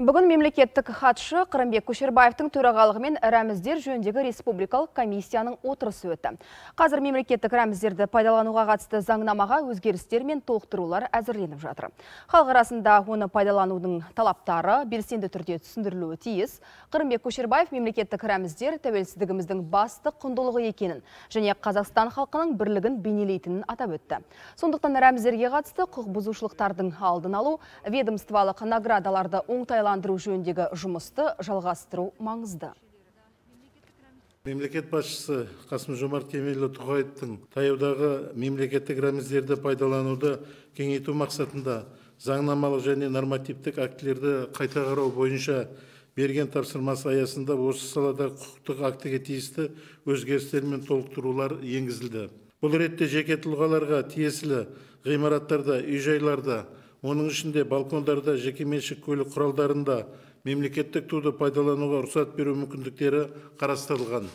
Бүгін мемлекеттік хатшы Қырымбек Көшербаевтың төрағалығымен рәміздер жөніндегі республикалық комиссияның отырысы өтті. Қазір мемлекеттік рәміздерді пайдалануға қатысты заңнамаға өзгерістер мен толықтырулар әзірленіп жатыр. Халық арасында оны пайдаланудың талаптары белсенді түрде түсіндірілуі тиіс. Қырымбек Көшербаев мемлекеттік рәміздер тәуелсіздігіміздің басты құндылығы екенін және Қазақстан халқының бірлігін бейнелейтінін атап өтті. Сондықтан рәміздерге қатысты құқық бұзушылықтардың алдын алу, ведомстволық наградаларды оңтайлы қаржыландыру жөніндегі жұмысты жалғастыру маңызды мемлекет басшысы қасым жомарт кемелұлы тоқаевтың таяудағы мемлекеттік рәміздерді пайдалануды кеңейту мақсатында заңнамалық және нормативтік актілерді қайта қарау бойынша берген тапсырмасы аясында осы салада құқықтық актіге тиісті өзгерістер мен толықтырулар енгізілді бұл ретте жеке тұлғаларға тиесілі ғимараттарда үй оның ішінде балкондарда жекеменшік көлік құралдарында мемлекеттік туды пайдалануға рұқсат беру мүмкіндіктері қарастырылған